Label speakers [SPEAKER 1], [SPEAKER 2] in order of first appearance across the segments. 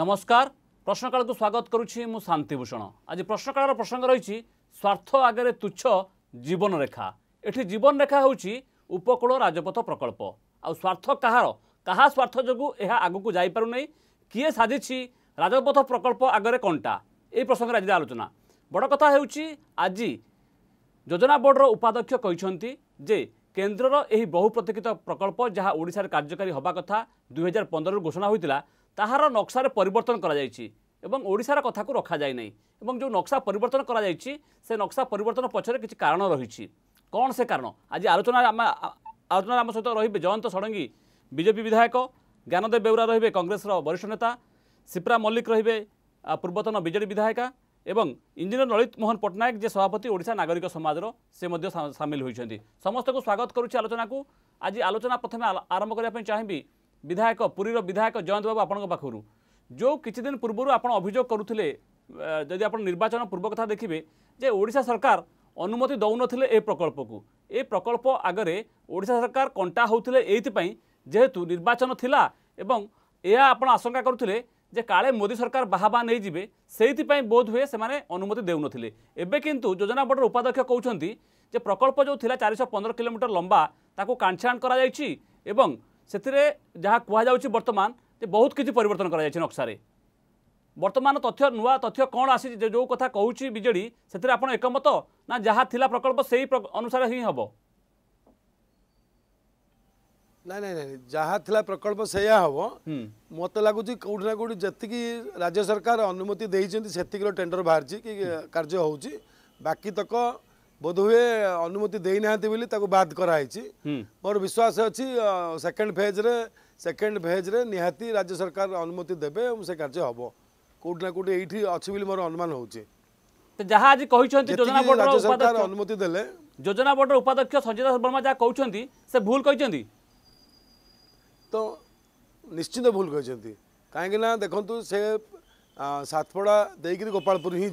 [SPEAKER 1] নমস্কার প্রশ্নকালকে স্বাগত করুছি মু শান্তিভূষণ আজ প্রশ্নকালর প্রসঙ্গ রয়েছে স্বার্থ আগে তুচ্ছ জীবনরেখা এটি জীবনরেখা হচ্ছে উপকূল রাজপথ প্রকল্প আর্থ কাহার কাহা স্বার্থ যোগ এ আগুক যাইপার না কি সাজিছি রাজপথ প্রকল্প আগে কণ্টা এই প্রসঙ্গে আজ আলোচনা বড় কথা হচ্ছে আজ যোজনা বোর্ডর উপাধ্যক্ষ কিন্তু যে কেন্দ্রর এই বহু প্রতীক্ষিত প্রকল্প যা ওড়শার কার্যকারী হওয়া কথা দুই হাজার পনেরু ঘোষণা হয়েছিল ତାହାର ନକ୍ସାରେ ପରିବର୍ତ୍ତନ କରାଯାଇଛି ଏବଂ ଓଡ଼ିଶାର କଥାକୁ ରଖାଯାଇ ନାହିଁ ଏବଂ ଯେଉଁ ନକ୍ସା ପରିବର୍ତ୍ତନ କରାଯାଇଛି ସେ ନକ୍ସା ପରିବର୍ତ୍ତନ ପଛରେ କିଛି କାରଣ ରହିଛି କ'ଣ ସେ କାରଣ ଆଜି ଆଲୋଚନାରେ ଆମେ ଆଲୋଚନାରେ ଆମ ସହିତ ରହିବେ ଜୟନ୍ତ ଷଡ଼ଙ୍ଗୀ ବିଜେପି ବିଧାୟକ ଜ୍ଞାନଦେବ ବେଉରା ରହିବେ କଂଗ୍ରେସର ବରିଷ୍ଠ ନେତା ସିପ୍ରା ମଲ୍ଲିକ ରହିବେ ପୂର୍ବତନ ବିଜେଡ଼ି ବିଧାୟିକା ଏବଂ ଇଞ୍ଜିନିୟର ଲଳିତ ମୋହନ ପଟ୍ଟନାୟକ ଯେ ସଭାପତି ଓଡ଼ିଶା ନାଗରିକ ସମାଜର ସେ ମଧ୍ୟ ସାମିଲ ହୋଇଛନ୍ତି ସମସ୍ତଙ୍କୁ ସ୍ୱାଗତ କରୁଛି ଆଲୋଚନାକୁ ଆଜି ଆଲୋଚନା ପ୍ରଥମେ ଆରମ୍ଭ କରିବା ପାଇଁ ଚାହିଁବି ବିଧାୟକ ପୁରୀର ବିଧାୟକ ଜୟନ୍ତ ବାବୁ ଆପଣଙ୍କ ପାଖରୁ ଯେଉଁ କିଛି ଦିନ ପୂର୍ବରୁ ଆପଣ ଅଭିଯୋଗ କରୁଥିଲେ ଯଦି ଆପଣ ନିର୍ବାଚନ ପୂର୍ବ କଥା ଦେଖିବେ ଯେ ଓଡ଼ିଶା ସରକାର ଅନୁମତି ଦେଉନଥିଲେ ଏ ପ୍ରକଳ୍ପକୁ ଏ ପ୍ରକଳ୍ପ ଆଗରେ ଓଡ଼ିଶା ସରକାର କଣ୍ଟା ହେଉଥିଲେ ଏଇଥିପାଇଁ ଯେହେତୁ ନିର୍ବାଚନ ଥିଲା ଏବଂ ଏହା ଆପଣ ଆଶଙ୍କା କରୁଥିଲେ ଯେ କାଳେ ମୋଦି ସରକାର ବାହାବା ନେଇଯିବେ ସେଇଥିପାଇଁ ବୋଧହୁଏ ସେମାନେ ଅନୁମତି ଦେଉନଥିଲେ ଏବେ କିନ୍ତୁ ଯୋଜନା ବୋର୍ଡ଼ର ଉପାଧ୍ୟକ୍ଷ କହୁଛନ୍ତି ଯେ ପ୍ରକଳ୍ପ ଯେଉଁ ଥିଲା ଚାରିଶହ ପନ୍ଦର କିଲୋମିଟର ଲମ୍ବା ତାକୁ କାଣ୍ଛାଣ କରାଯାଇଛି ଏବଂ से जहाँ कहुच्ची बर्तमान बहुत किसी पर नक्सारे बर्तमान तथ्य नू तथ्य कौन आसी जो कथा कौच विजे से आप एकमत ना जहाँ थी प्रकल्प से
[SPEAKER 2] ही अनुसार ही हम ना ना ना जहाँ थी प्रकल्प से हम मत लगुच कौटना कौट जी राज्य सरकार अनुमति देती से टेडर बाहर कि कार्य हो बाकी तक बोध हुए अनुमति देना बोली बात कराई मोर विश्वास अच्छी सेकेंड फेज्रे सेकेंड फेज्रे नि राज्य सरकार अनुमति देवे से कार्य हम कौटना कौट ये अच्छी मोर अनुमान हो सरकार अनुमति
[SPEAKER 1] कहते से
[SPEAKER 2] तो निश्चिंत भूल कहते कहीं देखु से सातपड़ा देकर गोपापुर हिं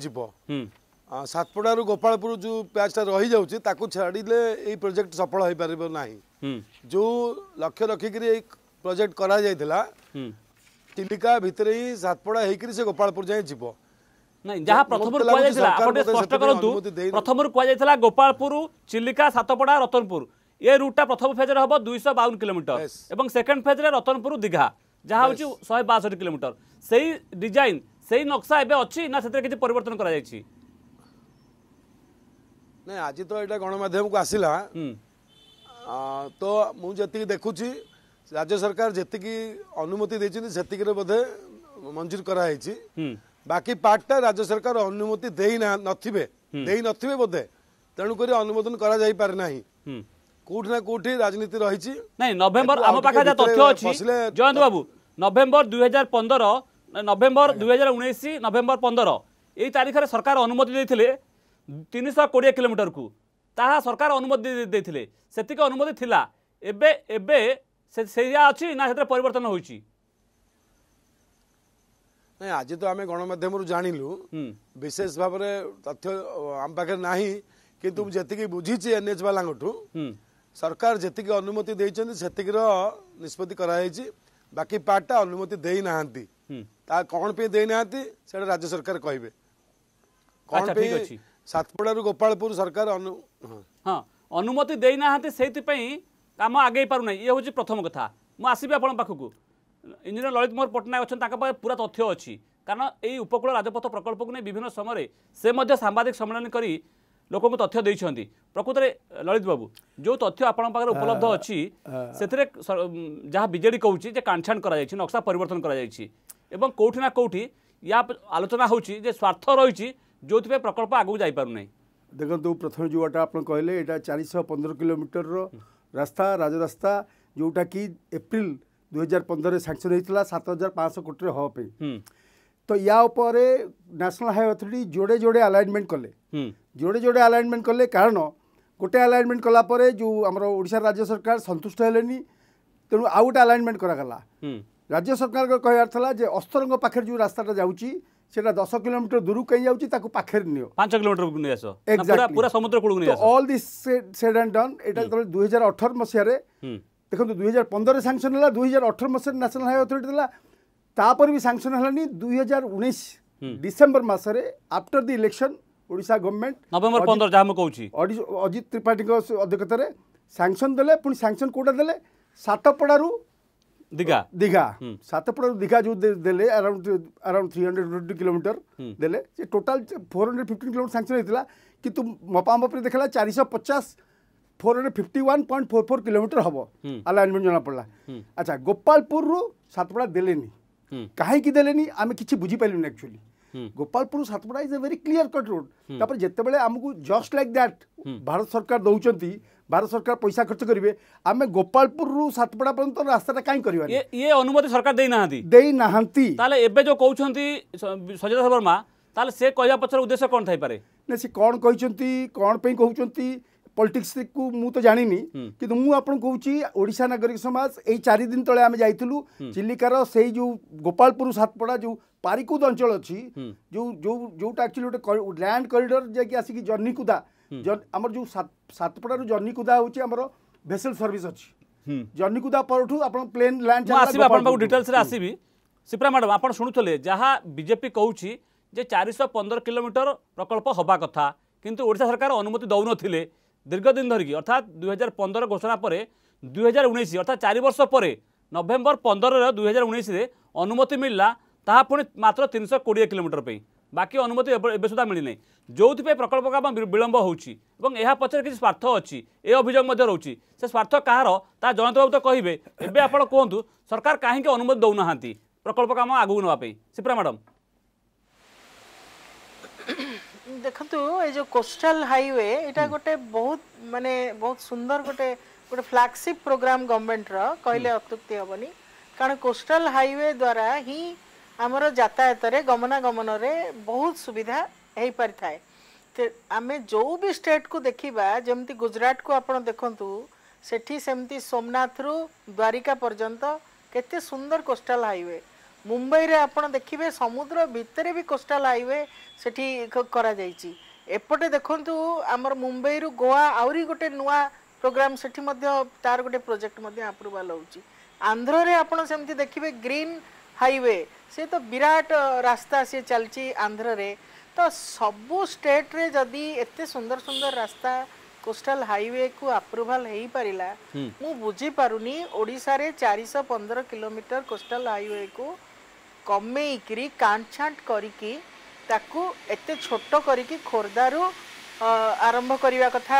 [SPEAKER 2] ସାତପଡ଼ାରୁ ଗୋପାଳପୁର ଯେଉଁ ପ୍ୟାଚ୍ଟା ରହିଯାଉଛି ତାକୁ ଛାଡ଼ିଲେ ଏଇ ପ୍ରୋଜେକ୍ଟ ସଫଳ ହୋଇପାରିବ ନାହିଁ ଯେଉଁ ଲକ୍ଷ୍ୟ ରଖିକିରି ଏଇ ପ୍ରୋଜେକ୍ଟ କରାଯାଇଥିଲା ଚିଲିକା ଭିତରେ ହିଁ ସାତପଡ଼ା ହେଇକିରି ସେ ଗୋପାଳପୁର ଯାଏଁ ଯିବ
[SPEAKER 1] ଯାହା ପ୍ରଥମରୁ କୁହାଯାଇଥିଲା ଆପଣ ଟିକେ ସ୍ପଷ୍ଟ କରନ୍ତୁ ପ୍ରଥମରୁ କୁହାଯାଇଥିଲା ଗୋପାଳପୁର ଚିଲିକା ସାତପଡ଼ା ରତନପୁର ଏ ରୁଟ୍ଟା ପ୍ରଥମ ଫେଜ୍ରେ ହେବ ଦୁଇଶହ ବାଉନ କିଲୋମିଟର ଏବଂ ସେକେଣ୍ଡ ଫେଜ୍ରେ ରତନପୁର ଦୀଘା ଯାହା ହେଉଛି ଶହେ ବାଷଠି କିଲୋମିଟର ସେଇ ଡିଜାଇନ୍ ସେଇ ନକ୍ସା ଏବେ ଅଛି ନା ସେଥିରେ କିଛି ପରିବର୍ତ୍ତନ କରାଯାଇଛି
[SPEAKER 2] ନାଇଁ ଆଜି ତ ଏଇଟା ଗଣମାଧ୍ୟମକୁ ଆସିଲା ତ ମୁଁ ଯେତିକି ଦେଖୁଛି ରାଜ୍ୟ ସରକାର ଯେତିକି ଅନୁମତି ଦେଇଛନ୍ତି ସେତିକିରେ ବୋଧେ ମଞ୍ଜୁର କରାହେଇଛି ବାକି ପାର୍ଟଟା ରାଜ୍ୟ ସରକାର ଅନୁମତି ଦେଇ ନଥିବେ ଦେଇନଥିବେ ବୋଧେ ତେଣୁକରି ଅନୁମୋଦନ କରାଯାଇପାରେ ନାହିଁ କୋଉଠି ନା କୋଉଠି ରାଜନୀତି ରହିଛି
[SPEAKER 1] ନାଇଁ ନଭେମ୍ବର ଆମ ପାଖରେ ତଥ୍ୟ ଅଛି ଜୟନ୍ତ ବାବୁ ନଭେମ୍ବର ଦୁଇ ହଜାର ପନ୍ଦର ନଭେମ୍ବର ଦୁଇ ହଜାର ଉଣେଇଶ ନଭେମ୍ବର ପନ୍ଦର ଏଇ ତାରିଖରେ ସରକାର ଅନୁମତି ଦେଇଥିଲେ ତିନିଶହ କୋଡ଼ିଏ କିଲୋମିଟରକୁ ତାହା ସରକାର ଅନୁମତି ଦେଇଥିଲେ ସେତିକି ଅନୁମତି ଥିଲା ଏବେ ଏବେ ସେଇଆ ଅଛି ନା ସେଥିରେ ପରିବର୍ତ୍ତନ ହୋଇଛି
[SPEAKER 2] ନାଇଁ ଆଜି ତ ଆମେ ଗଣମାଧ୍ୟମରୁ ଜାଣିଲୁ ବିଶେଷ ଭାବରେ ତଥ୍ୟ ଆମ ପାଖରେ ନାହିଁ କିନ୍ତୁ ମୁଁ ଯେତିକି ବୁଝିଛି ଏନ୍ଏଚ୍ ବାଲାଙ୍କଠୁ ସରକାର ଯେତିକି ଅନୁମତି ଦେଇଛନ୍ତି ସେତିକିର ନିଷ୍ପତ୍ତି କରାଯାଇଛି ବାକି ପାର୍ଟଟା ଅନୁମତି ଦେଇନାହାନ୍ତି ତା କ'ଣ ପାଇଁ ଦେଇନାହାନ୍ତି ସେଇଟା ରାଜ୍ୟ ସରକାର କହିବେ କ'ଣ ପାଇଁ ସାତପଡ଼ାରୁ ଗୋପାଳପୁର ସରକାର ହଁ
[SPEAKER 1] ଅନୁମତି ଦେଇନାହାନ୍ତି ସେଇଥିପାଇଁ କାମ ଆଗେଇ ପାରୁନାହିଁ ଇଏ ହେଉଛି ପ୍ରଥମ କଥା ମୁଁ ଆସିବି ଆପଣଙ୍କ ପାଖକୁ ଇଞ୍ଜିନିୟର ଲଳିତ କୁମାର ପଟ୍ଟନାୟକ ଅଛନ୍ତି ତାଙ୍କ ପାଖରେ ପୁରା ତଥ୍ୟ ଅଛି କାରଣ ଏଇ ଉପକୂଳ ରାଜପଥ ପ୍ରକଳ୍ପକୁ ନେଇ ବିଭିନ୍ନ ସମୟରେ ସେ ମଧ୍ୟ ସାମ୍ବାଦିକ ସମ୍ମିଳନୀ କରି ଲୋକଙ୍କୁ ତଥ୍ୟ ଦେଇଛନ୍ତି ପ୍ରକୃତରେ ଲଳିତ ବାବୁ ଯେଉଁ ତଥ୍ୟ ଆପଣଙ୍କ ପାଖରେ ଉପଲବ୍ଧ ଅଛି ସେଥିରେ ଯାହା ବିଜେଡ଼ି କହୁଛି ଯେ କାଣଛାଣ କରାଯାଇଛି ନକ୍ସା ପରିବର୍ତ୍ତନ କରାଯାଇଛି ଏବଂ କେଉଁଠି ନା କେଉଁଠି ୟା ଆଲୋଚନା ହେଉଛି ଯେ ସ୍ୱାର୍ଥ ରହିଛି ଯେଉଁଥିପାଇଁ ପ୍ରକଳ୍ପ ଆଗକୁ ଯାଇପାରୁନାହିଁ
[SPEAKER 3] ଦେଖନ୍ତୁ ପ୍ରଥମ ଯେଉଁଟା ଆପଣ କହିଲେ ଏଇଟା ଚାରିଶହ ପନ୍ଦର କିଲୋମିଟରର ରାସ୍ତା ରାଜରାସ୍ତା ଯେଉଁଟାକି ଏପ୍ରିଲ ଦୁଇ ହଜାର ପନ୍ଦରରେ ସାଙ୍କସନ୍ ହେଇଥିଲା ସାତ ହଜାର ପାଞ୍ଚଶହ କୋଟିରେ ହେବା ପାଇଁ ତ ୟା ଉପରେ ନ୍ୟାସନାଲ୍ ହାଇୱେ ଅଥରିଟି ଯୋଡ଼େ ଯୋଡ଼େ ଆଲାଇନମେଣ୍ଟ କଲେ ଯୋଡ଼େ ଯୋଡ଼େ ଆଲାଇନମେଣ୍ଟ କଲେ କାରଣ ଗୋଟେ ଆଲାଇନମେଣ୍ଟ କଲା ପରେ ଯେଉଁ ଆମର ଓଡ଼ିଶା ରାଜ୍ୟ ସରକାର ସନ୍ତୁଷ୍ଟ ହେଲେନି ତେଣୁ ଆଉ ଗୋଟେ ଆଲାଇନମେଣ୍ଟ କରାଗଲା রাজ্য সরকারকে কহার লা যে অস্তরঙ্গ পাখে যে রাস্তাটা যাচ্ছি সেটা দশ কিলোমিটার দূর কই যাচ্ছি তাকে পাখে নিও
[SPEAKER 1] পাঁচ কিলোমিটার নিয়ে আস পুরা সমুদ্র কূলক নিয়ে
[SPEAKER 3] all this said and done এটা যেতবে দুই হাজার অঠর মশিয়ারে দেখুন দুই হাজার পনেরো স্যাংশন হল দুই হাজার অঠর মশিয়ার ন্যাশনাল হাইওয়ে অথরিটি দেলা তাপরে বি স্যাংশন হলানি দুই হাজার উনিশ ডিসেম্বর মাসরে after the election Odisha government নভেম্বর পনেরো যা আমি কৌছি অজিত ত্রিপাঠীଙ୍କ অধ্যক্ষতার স্যাংশন দেলে পুঁ স্যাংশন কোটা দেলে সাতপড়ারু দীঘা দীঘা সাতপড়ার দীঘা যে দেলে around around three hundred fifty kilometre দেলে সে total four hundred fifteen kilometre sanction হয়েছিল কিন্তু মপামপরে দেখলা চারিশ পচাশ four hundred fifty one point four four kilometre হব আলাইনমেন্ট জনাপড়া আচ্ছা গোপালপুর সাতপড়া দেলেনি কাহিকি দেলেনি আমি কিছু বুঝিপারলুনি actually Gopalpur Satapada is a very clear cut road ତାପରେ ଯେତେବେଳେ ଆମକୁ ଜଷ୍ଟ ଲାଇକ୍ ଦ୍ୟାଟ୍ ଭାରତ ସରକାର ଦେଉଛନ୍ତି ଭାରତ ସରକାର ପଇସା ଖର୍ଚ୍ଚ କରିବେ ଆମେ ଗୋପାଳପୁରରୁ ସାତପଡ଼ା ପର୍ଯ୍ୟନ୍ତ ରାସ୍ତାଟା କାହିଁ କରିବା
[SPEAKER 1] ଇଏ ଅନୁମତି ସରକାର ଦେଇନାହାନ୍ତି
[SPEAKER 3] ଦେଇନାହାନ୍ତି
[SPEAKER 1] ତାହେଲେ ଏବେ ଯେଉଁ କହୁଛନ୍ତି ସଜେତା ବର୍ମା ତାହେଲେ ସେ କହିବା ପଛର ଉଦ୍ଦେଶ୍ୟ କ'ଣ ଥାଇପାରେ
[SPEAKER 3] ନା ସେ କ'ଣ କହିଛନ୍ତି କ'ଣ ପାଇଁ କହୁଛନ୍ତି ପଲିଟିକ୍ସକୁ ମୁଁ ତ ଜାଣିନି କିନ୍ତୁ ମୁଁ ଆପଣଙ୍କୁ କହୁଛି ଓଡ଼ିଶା ନାଗରିକ ସମାଜ ଏଇ ଚାରି ଦିନ ତଳେ ଆମେ ଯାଇଥିଲୁ ଚିଲିକାର ସେଇ ଯେଉଁ ଗୋପାଳପୁର ସାତପଡ଼ା ଯେଉଁ পারিকুদ অঞ্চল অছি ଯେଉଁ ଯେଉଁ ଯେଉଁଟା ଆକ୍ଚୁଆଲି ଗୋଟେ ଲ୍ୟାଣ୍ଡ କରିଡର ଯାଇକି ଆସିକି ଜହ୍ନିକୁଦା ଆମର ଯେଉଁ ସାତପଡ଼ାରୁ ଜହ୍ନିକୁଦା ହେଉଛି ଆମର ଭେସେଲ ସର୍ଭିସ୍ ଅଛି ଜହ୍ନିକୁଦା ପରଠୁ ଆପଣ ପ୍ଲେନ୍ ଲ୍ୟାଣ୍ଡ ଆସିବି ଆପଣଙ୍କ ଡିଟେଲ୍ସରେ
[SPEAKER 1] ଆସିବି ସିପ୍ରା ମ୍ୟାଡ଼ାମ୍ ଆପଣ ଶୁଣୁଥିଲେ ଯାହା ବିଜେପି କହୁଛି ଯେ ଚାରିଶହ ପନ୍ଦର କିଲୋମିଟର ପ୍ରକଳ୍ପ ହେବା କଥା କିନ୍ତୁ ଓଡ଼ିଶା ସରକାର ଅନୁମତି ଦେଉନଥିଲେ ଦୀର୍ଘଦିନ ଧରିକି ଅର୍ଥାତ୍ ଦୁଇହଜାର ପନ୍ଦର ଘୋଷଣା ପରେ ଦୁଇହଜାର ଉଣେଇଶ ଅର୍ଥାତ୍ ଚାରି ବର୍ଷ ପରେ ନଭେମ୍ବର ପନ୍ଦରରେ ଦୁଇହଜାର ଉଣେଇଶରେ ଅନୁମତି ମିଳିଲା ତାହା ପୁଣି ମାତ୍ର ତିନିଶହ କୋଡ଼ିଏ କିଲୋମିଟର ପାଇଁ ବାକି ଅନୁମତି ଏବେ ସୁଦ୍ଧା ମିଳିନି ଯେଉଁଥିପାଇଁ ପ୍ରକଳ୍ପ କାମ ବିଳମ୍ବ ହେଉଛି ଏବଂ ଏହା ପଛରେ କିଛି ସ୍ୱାର୍ଥ ଅଛି ଏ ଅଭିଯୋଗ ମଧ୍ୟ ରହୁଛି ସେ ସ୍ୱାର୍ଥ କାହାର ତାହା ଜୟନ୍ତବାବୁ ତ କହିବେ ଏବେ ଆପଣ କୁହନ୍ତୁ ସରକାର କାହିଁକି ଅନୁମତି ଦେଉନାହାନ୍ତି ପ୍ରକଳ୍ପ କାମ ଆଗକୁ ନେବା ପାଇଁ ସିପ୍ରା ମ୍ୟାଡ଼ାମ୍
[SPEAKER 4] ଦେଖନ୍ତୁ ଏ ଯେଉଁ କୋଷ୍ଟାଲ ହାଇୱେ ଏଇଟା ଗୋଟେ ବହୁତ ମାନେ ବହୁତ ସୁନ୍ଦର ଗୋଟେ ଗୋଟେ ଫ୍ଲାଗସିପ୍ ପ୍ରୋଗ୍ରାମ୍ ଗଭର୍ଣ୍ଣମେଣ୍ଟର କହିଲେ ଅତ୍ୟୁକ୍ତି ହେବନି କାରଣ କୋଷ୍ଟାଲ ହାଇୱେ ଦ୍ୱାରା ହିଁ ଆମର ଯାତାୟାତରେ ଗମନାଗମନରେ ବହୁତ ସୁବିଧା ହେଇପାରିଥାଏ ଆମେ ଯେଉଁ ବି ଷ୍ଟେଟ୍କୁ ଦେଖିବା ଯେମିତି ଗୁଜୁରାଟକୁ ଆପଣ ଦେଖନ୍ତୁ ସେଠି ସେମିତି ସୋମନାଥରୁ ଦ୍ୱାରିକା ପର୍ଯ୍ୟନ୍ତ କେତେ ସୁନ୍ଦର କୋଷ୍ଟାଲ ହାଇୱେ ମୁମ୍ବାଇରେ ଆପଣ ଦେଖିବେ ସମୁଦ୍ର ଭିତରେ ବି କୋଷ୍ଟାଲ ହାଇୱେ ସେଠି କରାଯାଇଛି ଏପଟେ ଦେଖନ୍ତୁ ଆମର ମୁମ୍ବାଇରୁ ଗୋଆ ଆହୁରି ଗୋଟେ ନୂଆ ପ୍ରୋଗ୍ରାମ୍ ସେଠି ମଧ୍ୟ ତାର ଗୋଟେ ପ୍ରୋଜେକ୍ଟ ମଧ୍ୟ ଆପ୍ରୁଭାଲ୍ ହେଉଛି ଆନ୍ଧ୍ରରେ ଆପଣ ସେମିତି ଦେଖିବେ ଗ୍ରୀନ୍ ହାଇୱେ ସେ ତ ବିରାଟ ରାସ୍ତା ସିଏ ଚାଲିଛି ଆନ୍ଧ୍ରରେ ତ ସବୁ ଷ୍ଟେଟରେ ଯଦି ଏତେ ସୁନ୍ଦର ସୁନ୍ଦର ରାସ୍ତା କୋଷ୍ଟାଲ ହାଇୱେକୁ ଆପ୍ରୁଭାଲ ହେଇପାରିଲା ମୁଁ ବୁଝିପାରୁନି ଓଡ଼ିଶାରେ ଚାରିଶହ ପନ୍ଦର କିଲୋମିଟର କୋଷ୍ଟାଲ ହାଇୱେକୁ କମେଇକିରି କାଣ୍ଛାଣ୍ଟ କରିକି ତାକୁ ଏତେ ଛୋଟ କରିକି ଖୋର୍ଦ୍ଧାରୁ ଆରମ୍ଭ କରିବା କଥା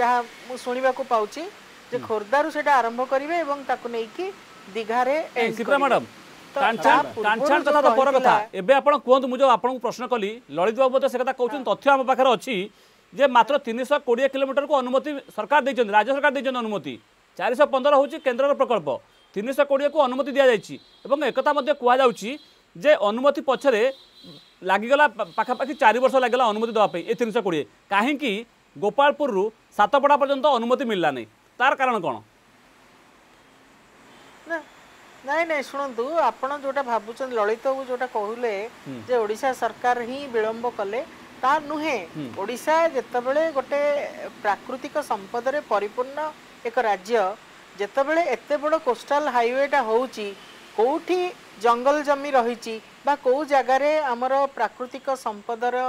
[SPEAKER 4] ଯାହା ମୁଁ ଶୁଣିବାକୁ ପାଉଛି ଯେ ଖୋର୍ଦ୍ଧାରୁ ସେଇଟା ଆରମ୍ଭ କରିବେ ଏବଂ ତାକୁ ନେଇକି ଦୀଘାରେ ମ୍ୟାଡ଼ାମ୍ কাঞ্ଚାଣ କଥା ତ ପର କଥା
[SPEAKER 1] ଏବେ ଆପଣ କୁହନ୍ତୁ ମୁଁ ଯେଉଁ ଆପଣଙ୍କୁ ପ୍ରଶ୍ନ କଲି ଲଳିତ ବାବୁ ମଧ୍ୟ ସେ କଥା କହୁଛନ୍ତି ତଥ୍ୟ ଆମ ପାଖରେ ଅଛି ଯେ ମାତ୍ର ତିନିଶହ କୋଡ଼ିଏ କିଲୋମିଟରକୁ ଅନୁମତି ସରକାର ଦେଇଛନ୍ତି ରାଜ୍ୟ ସରକାର ଦେଇଛନ୍ତି ଅନୁମତି ଚାରିଶହ ପନ୍ଦର ହେଉଛି କେନ୍ଦ୍ରର ପ୍ରକଳ୍ପ ତିନିଶହ କୋଡ଼ିଏକୁ ଅନୁମତି ଦିଆଯାଇଛି ଏବଂ ଏକଥା ମଧ୍ୟ କୁହାଯାଉଛି ଯେ ଅନୁମତି ପଛରେ ଲାଗିଗଲା ପାଖାପାଖି ଚାରି ବର୍ଷ ଲାଗିଲା ଅନୁମତି ଦେବା ପାଇଁ ଏ ତିନିଶହ କୋଡ଼ିଏ କାହିଁକି ଗୋପାଳପୁରରୁ ସାତପଡ଼ା ପର୍ଯ୍ୟନ୍ତ ଅନୁମତି ମିଳିଲା ନାହିଁ ତାର କାରଣ କ'ଣ
[SPEAKER 4] ନାଇଁ ନାଇଁ ଶୁଣନ୍ତୁ ଆପଣ ଯେଉଁଟା ଭାବୁଛନ୍ତି ଲଳିତ ବାବୁ ଯୋଉଟା କହିଲେ ଯେ ଓଡ଼ିଶା ସରକାର ହିଁ ବିଳମ୍ବ କଲେ ତା ନୁହେଁ ଓଡ଼ିଶା ଯେତେବେଳେ ଗୋଟେ ପ୍ରାକୃତିକ ସମ୍ପଦରେ ପରିପୂର୍ଣ୍ଣ ଏକ ରାଜ୍ୟ ଯେତେବେଳେ ଏତେ ବଡ଼ କୋଷ୍ଟାଲ ହାଇୱେଟା ହେଉଛି କେଉଁଠି ଜଙ୍ଗଲ ଜମି ରହିଛି ବା କେଉଁ ଜାଗାରେ ଆମର ପ୍ରାକୃତିକ ସମ୍ପଦର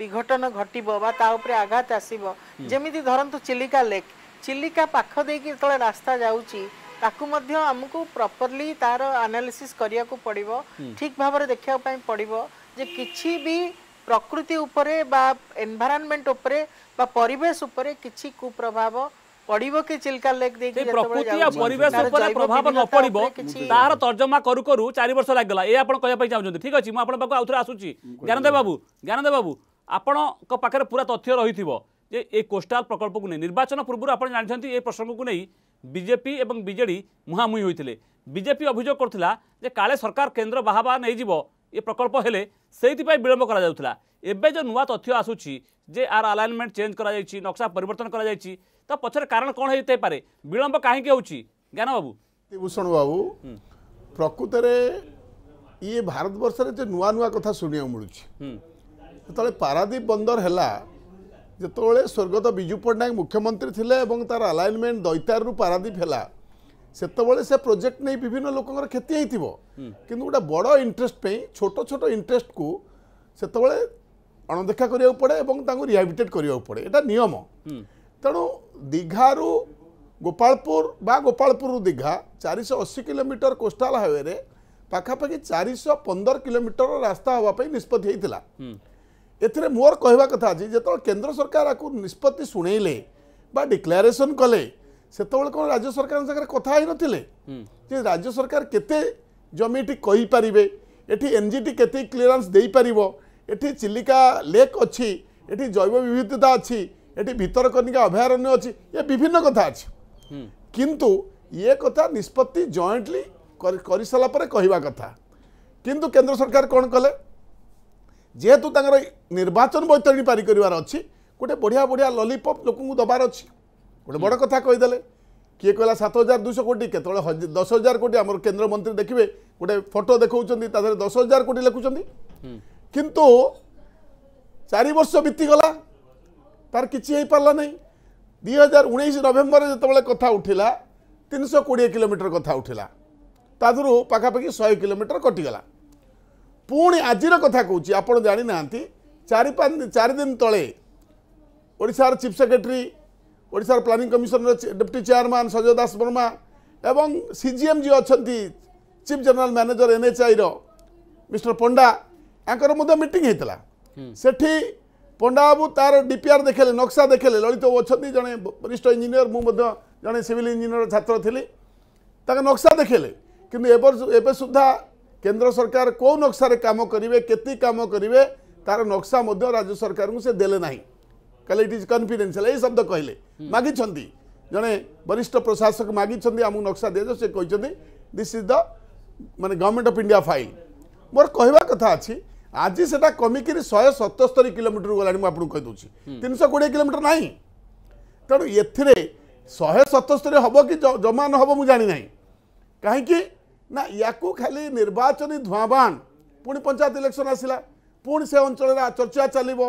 [SPEAKER 4] ବିଘଟନ ଘଟିବ ବା ତା ଉପରେ ଆଘାତ ଆସିବ ଯେମିତି ଧରନ୍ତୁ ଚିଲିକା ଲେକ୍ ଚିଲିକା ପାଖ ଦେଇକି ଯେତେବେଳେ ରାସ୍ତା ଯାଉଛି ତାକୁ ମଧ୍ୟ ଆମକୁ ପ୍ରପର୍ଲି ତାର ଆନାଲିସିସ୍ କରିବାକୁ ପଡ଼ିବ ଠିକ୍ ଭାବରେ ଦେଖିବା ପାଇଁ ପଡ଼ିବ ଯେ କିଛି ବି ପ୍ରକୃତି ଉପରେ ବା ଏନଭାରନମେଣ୍ଟ ଉପରେ ବା ପରିବେଶ ଉପରେ କିଛି କୁପ୍ରଭାବ ପଡିବ କି ଚିଲକା ଲେକ୍ ଦେଇକି ପ୍ରକୃତି ଆଉ ପରିବେଶ ଉପରେ ପ୍ରଭାବ ନ ପଡିବ ତାର
[SPEAKER 1] ତର୍ଜମା କରୁ କରୁ ଚାରି ବର୍ଷ ଲାଗିଗଲା ଏ ଆପଣ କହିବା ପାଇଁ ଚାହୁଁଛନ୍ତି ଠିକ ଅଛି ମୁଁ ଆପଣଙ୍କ ପାଖକୁ ଆଉ ଥରେ ଆସୁଛି ଜ୍ଞାନଦେବ ବାବୁ ଜ୍ଞାନଦେବ ବାବୁ ଆପଣଙ୍କ ପାଖରେ ପୁରା ତଥ୍ୟ ରହିଥିବ ଯେ ଏ କୋଷ୍ଟାଲ ପ୍ରକଳ୍ପକୁ ନେଇ ନିର୍ବାଚନ ପୂର୍ବରୁ ଆପଣ ଜାଣିଛନ୍ତି ଏ ପ୍ରସଙ୍ଗକୁ ନେଇ বিজেপি এবং বিজেডি মুহামুহি হয়েছিল বিজেপি অভিযোগ করছিল যে কালে সরকার কেন্দ্র বাহাবা নিয়ে যাব এ প্রকল্প হলে সেইপাই বিলম্ব করা যাওয়া এবে যে নূ তথ্য আসুচি যে আর আলাইনমেন্ট চেঞ্জ করা যাই নকশা পরিবর্তন করা যাই তা পছরে কারণ কোণ হয়ে পারে বিলম্ব কাহিকি হচ্ছে জ্ঞান বাবু
[SPEAKER 5] ভূষণ বাবু প্রকৃতরে ইয়ে ভারতবর্ষের যে নূ নূয়া কথা শুণিয়া মিলুছি যেতবে পারাদ্বীপ বন্দর হল ଯେତେବେଳେ ସ୍ୱର୍ଗତ ବିଜୁ ପଟ୍ଟନାୟକ ମୁଖ୍ୟମନ୍ତ୍ରୀ ଥିଲେ ଏବଂ ତାର ଆଲାଇନମେଣ୍ଟ ଦୈତାରରୁ ପାରାଦୀପ ହେଲା ସେତେବେଳେ ସେ ପ୍ରୋଜେକ୍ଟ ନେଇ ବିଭିନ୍ନ ଲୋକଙ୍କର କ୍ଷତି ହେଇଥିବ କିନ୍ତୁ ଗୋଟେ ବଡ଼ ଇଣ୍ଟରେଷ୍ଟ ପାଇଁ ଛୋଟ ଛୋଟ ଇଣ୍ଟରେଷ୍ଟକୁ ସେତେବେଳେ ଅଣଦେଖା କରିବାକୁ ପଡ଼େ ଏବଂ ତାଙ୍କୁ ରିହାବିଟେଟ୍ କରିବାକୁ ପଡ଼େ ଏଇଟା ନିୟମ ତେଣୁ ଦୀଘାରୁ ଗୋପାଳପୁର ବା ଗୋପାଳପୁରରୁ ଦୀଘା ଚାରିଶହ ଅଶୀ କିଲୋମିଟର କୋଷ୍ଟାଲ ହାଇୱେରେ ପାଖାପାଖି ଚାରିଶହ ପନ୍ଦର କିଲୋମିଟର ରାସ୍ତା ହେବା ପାଇଁ ନିଷ୍ପତ୍ତି ହେଇଥିଲା एथेरे मोर कहवा कथा अच्छे जो तो केन्द्र सरकार आपको निष्पत्ति शुणले डिक्लेरेसन कले से कौन राज्य सरकार कथन हम्म। जे राज्य सरकार केमीटिपर एटी एन जी टी के क्लीयरांस देपार ये चिलिका लेक अच्छी जैव बिविधता अच्छी भितरकनिका अभयारण्य अच्छी ये विभिन्न कथा कथ हम्म। किंतु ये कथा निष्पत्ति जयंटली सारापर कह कथा किंतु केंद्र सरकार कौन कले ଯେହେତୁ ତାଙ୍କର ନିର୍ବାଚନ ବୈତରଣୀ ପାରି କରିବାର ଅଛି ଗୋଟେ ବଢ଼ିଆ ବଢ଼ିଆ ଲଲିପପ୍ ଲୋକଙ୍କୁ ଦେବାର ଅଛି ଗୋଟେ ବଡ଼ କଥା କହିଦେଲେ କିଏ କହିଲା ସାତ ହଜାର ଦୁଇଶହ କୋଟି କେତେବେଳେ ଦଶ ହଜାର କୋଟି ଆମର କେନ୍ଦ୍ରମନ୍ତ୍ରୀ ଦେଖିବେ ଗୋଟେ ଫଟୋ ଦେଖାଉଛନ୍ତି ତା ଦେହରେ ଦଶ ହଜାର କୋଟି ଲେଖୁଛନ୍ତି କିନ୍ତୁ ଚାରି ବର୍ଷ ବିତିଗଲା ତାର କିଛି ହେଇପାରିଲା ନାହିଁ ଦୁଇ ହଜାର ଉଣେଇଶ ନଭେମ୍ବରରେ ଯେତେବେଳେ କଥା ଉଠିଲା ତିନିଶହ କୋଡ଼ିଏ କିଲୋମିଟର କଥା ଉଠିଲା ତା ଦେହରୁ ପାଖାପାଖି ଶହେ କିଲୋମିଟର କଟିଗଲା ପୁଣି ଆଜିର କଥା କହୁଛି ଆପଣ ଜାଣିନାହାନ୍ତି ଚାରି ପାଞ୍ଚ ଚାରିଦିନ ତଳେ ଓଡ଼ିଶାର ଚିଫ୍ ସେକ୍ରେଟେରୀ ଓଡ଼ିଶାର planning commissioner deputy chairman Sanjay Das Verma ଏବଂ ସିଜିଏମ୍ ଯିଏ ଅଛନ୍ତି ଚିଫ୍ ଜେନେରାଲ୍ ମ୍ୟାନେଜର ଏନ୍ଏଚ୍ଆଇର ମିଷ୍ଟର ପଣ୍ଡା ୟାଙ୍କର ମଧ୍ୟ ମିଟିଂ ହେଇଥିଲା ସେଠି ପଣ୍ଡା ବାବୁ ତାର ଡିପିଆର୍ ଦେଖେଇଲେ ନକ୍ସା ଦେଖେଇଲେ ଲଳିତ ବାବୁ ଅଛନ୍ତି ଜଣେ ବରିଷ୍ଠ ଇଞ୍ଜିନିୟର ମୁଁ ମଧ୍ୟ ଜଣେ ସିଭିଲ୍ ଇଞ୍ଜିନିୟର ଛାତ୍ର ଥିଲି ତାଙ୍କ ନକ୍ସା ଦେଖେଇଲେ କିନ୍ତୁ ଏବେ ଏବେ ସୁଦ୍ଧା କେନ୍ଦ୍ର ସରକାର କେଉଁ ନକ୍ସାରେ କାମ କରିବେ କେତିକି କାମ କରିବେ ତାର ନକ୍ସା ମଧ୍ୟ ରାଜ୍ୟ ସରକାରଙ୍କୁ ସେ ଦେଲେ ନାହିଁ କହିଲେ ଇଟ୍ ଇଜ୍ କନଫିଡେନ୍ସିଆଲ୍ ଏଇ ଶବ୍ଦ କହିଲେ ମାଗିଛନ୍ତି ଜଣେ ବରିଷ୍ଠ ପ୍ରଶାସକ ମାଗିଛନ୍ତି ଆମକୁ ନକ୍ସା ଦିଆଯାଉ ସେ କହିଛନ୍ତି ଦିସ୍ ଇଜ୍ ଦ ମାନେ ଗଭର୍ଣ୍ଣମେଣ୍ଟ ଅଫ୍ ଇଣ୍ଡିଆ ଫାଇଲ୍ ମୋର କହିବା କଥା ଅଛି ଆଜି ସେଟା କମିକିରି ଶହେ ସତସ୍ତରୀ କିଲୋମିଟର ଗଲାଣି ମୁଁ ଆପଣଙ୍କୁ କହିଦେଉଛି ତିନିଶହ କୋଡ଼ିଏ କିଲୋମିଟର ନାହିଁ ତେଣୁ ଏଥିରେ ଶହେ ସତସ୍ତରୀ ହେବ କି ଜମା ନ ହେବ ମୁଁ ଜାଣିନାହିଁ କାହିଁକି ନା ୟାକୁ ଖାଲି ନିର୍ବାଚନୀ ଧୂଆଁବାଣ ପୁଣି ପଞ୍ଚାୟତ ଇଲେକ୍ସନ୍ ଆସିଲା ପୁଣି ସେ ଅଞ୍ଚଳରେ ଚର୍ଚ୍ଚା ଚାଲିବ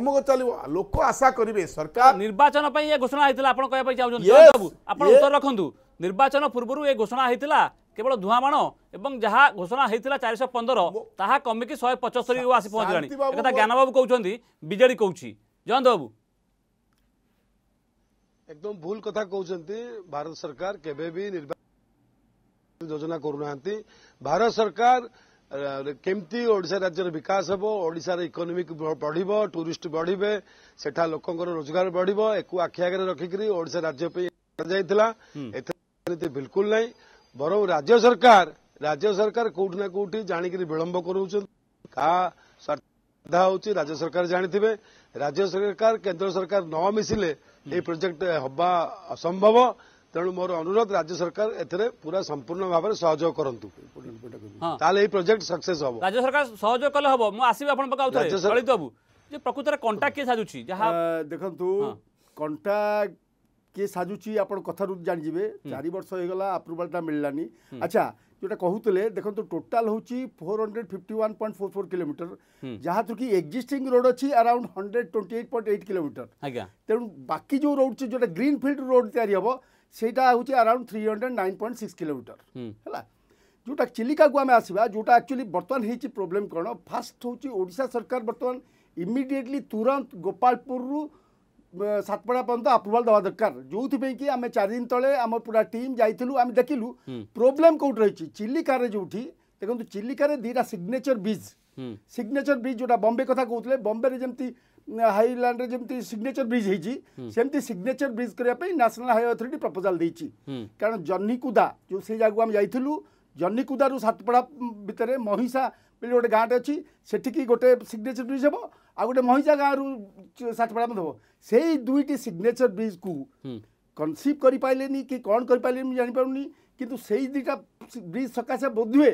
[SPEAKER 5] ଅମୁକ ଚାଲିବ ଲୋକ ଆଶା କରିବେ ସରକାର ନିର୍ବାଚନ
[SPEAKER 1] ପାଇଁ ଏ ଘୋଷଣା ହେଇଥିଲା ଆପଣ କହିବା ପାଇଁ ଚାହୁଁଛନ୍ତି ବାବୁ ଆପଣ ଉତ୍ତର
[SPEAKER 5] ରଖନ୍ତୁ ନିର୍ବାଚନ ପୂର୍ବରୁ ଏ ଘୋଷଣା ହେଇଥିଲା
[SPEAKER 1] କେବଳ ଧୂଆଁବାଣ ଏବଂ ଯାହା ଘୋଷଣା ହେଇଥିଲା ଚାରିଶହ ପନ୍ଦର ତାହା କମିକି ଶହେ ପଞ୍ଚସ୍ତରୀ ଆସି ପହଞ୍ଚିଲାଣି କଥା ଜ୍ଞାନବାବୁ କହୁଛନ୍ତି ବିଜେଡି କହୁଛି ଜୟନ୍ତ ବାବୁ
[SPEAKER 2] একদম ভুল কথা কৌন ভারত সরকার কেবে বি নির্বাচন योजना करूना भारत सरकार केमती ओडा राज्य विकास हे ओार इकोनोमिक बढ़ टूरीस्ट बढ़े से लोकों रोजगार बढ़ आखि आगे रखिकी ओा राज्य बिल्कुल ना बर राज्य सरकार राज्य सरकार कौटिना कौटि कौट जाणिक विलंब कर राज्य सरकार जाणी राज्य सरकार केन्द्र सरकार न मिशिले प्रोजेक्ट हवा असंभव ତେଣୁ ମୋର ଅନୁରୋଧ ରାଜ୍ୟ ସରକାର ଏଥିରେ ପୁରା ସମ୍ପୂର୍ଣ୍ଣ ଭାବରେ ସହଯୋଗ କରନ୍ତୁ ତାହେଲେ ଏଇ ପ୍ରୋଜେକ୍ଟ ସକ୍ସେସ୍ ହବ
[SPEAKER 1] ରାଜ୍ୟ ସରକାର ସହଯୋଗ କଲେ ହବ ମୁଁ ଆସିବି ଆପଣ ରାଜ୍ୟ ବାବୁ ଯେ ପ୍ରକୃତରେ କଣ୍ଟା କିଏ ସାଜୁଛି
[SPEAKER 3] ଯାହା ଦେଖନ୍ତୁ କଣ୍ଟା କିଏ ସାଜୁଛି ଆପଣ କଥାରୁ ଜାଣିଯିବେ ଚାରି ବର୍ଷ ହେଇଗଲା ଆପ୍ରୁଭାଲଟା ମିଳିଲାନି ଆଚ୍ଛା ଯେଉଁଟା କହୁଥିଲେ ଦେଖନ୍ତୁ ଟୋଟାଲ ହେଉଛି four hundred fifty one point four four kilometre ଯାହାଥିରୁ କି ଏକ୍ଜିଷ୍ଟିଂ ରୋଡ଼ ଅଛି around hundred twenty eight point eight kilometre ତେଣୁ ବାକି ଯେଉଁ ରୋଡ୍ ଯେଉଁଟା ଗ୍ରୀନ୍ ଫିଲ୍ଡ ରୋଡ଼ ତିଆରି ହେବ सेटा हूँ around three hundred nine point six kilometre है जो चिलिका को आम आसा जो एक्चुअली बर्तमान होती प्रोब्लेम कौन फास्ट हूँ ओडा सरकार बर्तमान इमिडियेटली तुरंत गोपालपुरु सतपड़ा पर्यटन आप्रुवाल दवा दरकार जो कि आम चार दिन तेज आम पूरा टीम जाइलु आम देख लु प्रोब्लेम कौट रही चिलिकार जो भी देखो चिलिकार दीटा सिग्नेचर ब्रिज सिग्नेचर ब्रिज जो बम्बे कथा कहते बम्बे जमी हाइलैंड जमी सिग्नेचर ब्रिज होती सिग्नेचर ब्रिज करने नाशनाल हाइवे अथरीटी प्रपोजाल कारण जहनिकुदा जो से जगह आम जा जहनिकुदारू सतपड़ा भितर महिषा बिल गोटे गाँटे अच्छी सेठी की गोटे सिग्नेचर ब्रिज हम आ गए महिषा गाँव रू सतपड़ा हम से दुईट सिग्नेचर ब्रिज कु कनसीव कर पारे कि कौन कर पारे जानपरूनी कि ब्रिज सकाशे बोध हुए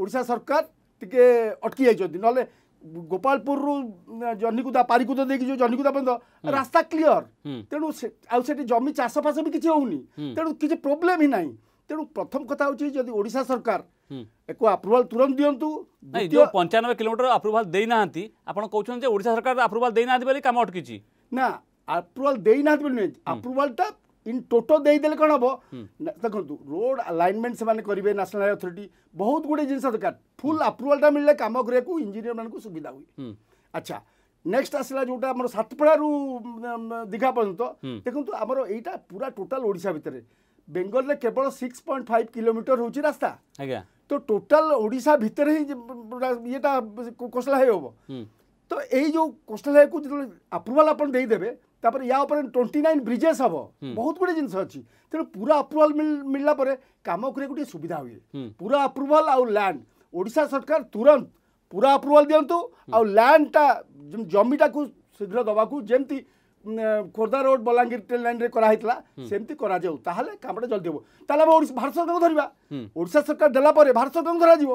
[SPEAKER 3] ओडा सरकार टी अटकी जाती ना ଗୋପାଳପୁରରୁ ଜହ୍ନିକୁଦା ପାରିକୁଦ ଦେଇକି ଯେଉଁ ଜହ୍ନିକୁଦା ପର୍ଯ୍ୟନ୍ତ ରାସ୍ତା କ୍ଲିଅର ତେଣୁ ଆଉ ସେଠି ଜମି ଚାଷ ଫାସ ବି କିଛି ହଉନି ତେଣୁ କିଛି ପ୍ରୋବ୍ଲେମ୍ ହିଁ ନାହିଁ ତେଣୁ ପ୍ରଥମ କଥା ହେଉଛି ଯଦି ଓଡ଼ିଶା ସରକାର ଏକ আপ্রুভাল ତୁରନ୍ତ ଦିଅନ୍ତୁ যে
[SPEAKER 1] পঞ্চানবে কিলোমিটার আপ্রুভাল দেই না আপনার কৌন যে ওড়িশা সরকার আপ্রুভাল দেই না বলে কাম অটকিছি
[SPEAKER 3] না আপ্রুভাল দেই না বলে আপ্রুভালটা इन टोटो देदे कौन हम हम्म। देखो रोड आलाइनमेंट से करेंगे न्यासनाल अथरीटी बहुत गुड़े जिन दरकार फुल आप्रुवाल्टा मिलने काम करने हम्म। अच्छा, तो, हम्म। तो को इंजीनियर मान सुविधा हुए अच्छा नेक्स्ट आसला जो सतपड़ दीघा पर्यत देखो आम यहाँ पूरा टोटाल ओडा भितर बेंगल में केवल सिक्स पॉइंट फाइव किलोमीटर हूँ रास्ता तो टोटाल ओडा भितर ही ये कोसलाई हम तो यही जो कोसलाई को जो आप्रुवाल आपदेवे ତାପରେ ୟା ଉପରେ ଟ୍ୱେଣ୍ଟି ନାଇନ୍ ବ୍ରିଜେସ୍ ହବ ବହୁତ ଗୁଡ଼ିଏ ଜିନିଷ ଅଛି ତେଣୁ ପୁରା ଆପ୍ରୁଭାଲ୍ ମିଳିଲା ପରେ କାମ କରିବାକୁ ଟିକେ ସୁବିଧା ହୁଏ ପୁରା ଆପ୍ରୁଭାଲ୍ ଆଉ ଲ୍ୟାଣ୍ଡ ଓଡ଼ିଶା ସରକାର ତୁରନ୍ତ ପୁରା ଆପ୍ରୁଭାଲ୍ ଦିଅନ୍ତୁ ଆଉ ଲ୍ୟାଣ୍ଡଟା ଜମିଟାକୁ ଶୀଘ୍ର ଦେବାକୁ ଯେମିତି ଖୋର୍ଦ୍ଧା ରୋଡ଼ ବଲାଙ୍ଗୀର ଟ୍ରେନ୍ ଲାଇନ୍ରେ କରାହେଇଥିଲା ସେମିତି କରାଯାଉ ତାହେଲେ କାମଟା ଜଲ୍ଦି ହେବ ତାହେଲେ ଆମେ ଭାରତ ସରକାରଙ୍କୁ ଧରିବା ଓଡ଼ିଶା ସରକାର ଦେଲା ପରେ ଭାରତ ସରକାରଙ୍କୁ ଧରାଯିବ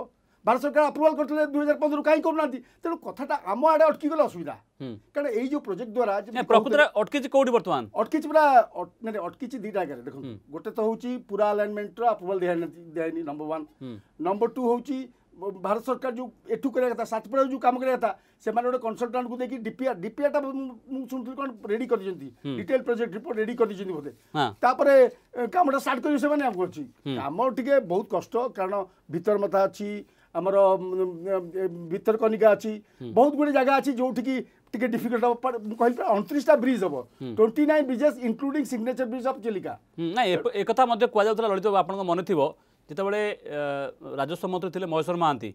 [SPEAKER 3] ଭାରତ ସରକାର ଆପ୍ରୁଭାଲ କରିଥିଲେ ଦୁଇ ହଜାର ପନ୍ଦରରୁ କାହିଁ କରୁନାହାନ୍ତି ତେଣୁ କଥାଟା ଆମ ଆଡ଼େ ଅଟକିଗଲେ ଅସୁବିଧା କାରଣ ଏଇ ଯେଉଁ ପ୍ରୋଜେକ୍ଟ ଦ୍ୱାରା ପ୍ରକୃତରେ ଅଟକିଛି କୋଉଠି ବର୍ତ୍ତମାନ ଅଟକିଛି ପୁରା ମାନେ ଅଟକିଛି ଦୁଇଟା ଆଗରେ ଦେଖନ୍ତୁ ଗୋଟେ ତ ହେଉଛି ପୁରା ଆଲାଇନମେଣ୍ଟର ଆପ୍ରୁଭାଲ ଦିଆହେଇନି ନମ୍ବର ୱାନ୍ ନମ୍ବର ଟୁ ହେଉଛି ଭାରତ ସରକାର ଯେଉଁ ଏଠୁ କରିବା କଥା ସାତପଡ଼ାରେ ଯେଉଁ କାମ କରିବା କଥା ସେମାନେ ଗୋଟେ କନସଲଟାଣ୍ଟକୁ ଦେଇକି ଡିପିଆର୍ ଡିପିଆର୍ଟା ମୁଁ ଶୁଣୁଥିଲି କ'ଣ ରେଡ଼ି କରିଦେଇଛନ୍ତି ଡିଟେଲ୍ ପ୍ରୋଜେକ୍ଟ ରିପୋର୍ଟ ରେଡ଼ି କରିଦେଇଛନ୍ତି ବୋଧେ ତାପରେ କାମଟା ଷ୍ଟାର୍ଟ କରିବେ ସେମାନେ ଆମକୁ ଅଛି କାମ ଟିକେ ବହୁତ କଷ୍ଟ କାରଣ ଭିତରମତା ଅଛି আমার ভিতরকনিকা অছি বহুত গুড়ে জায়গা আছে যেটিকি টিকে ডিফিকল্ট হব কহিলি অণত্রিশটা ব্রিজ হব twenty nine bridges including signature bridge of Chilika
[SPEAKER 1] না একথা মধ্যে কুয়া যাওয়া ললিত আপনার মনে থিব যেতবে রাজস্ব মন্ত্রী লে মহেশ্বর মহান্তি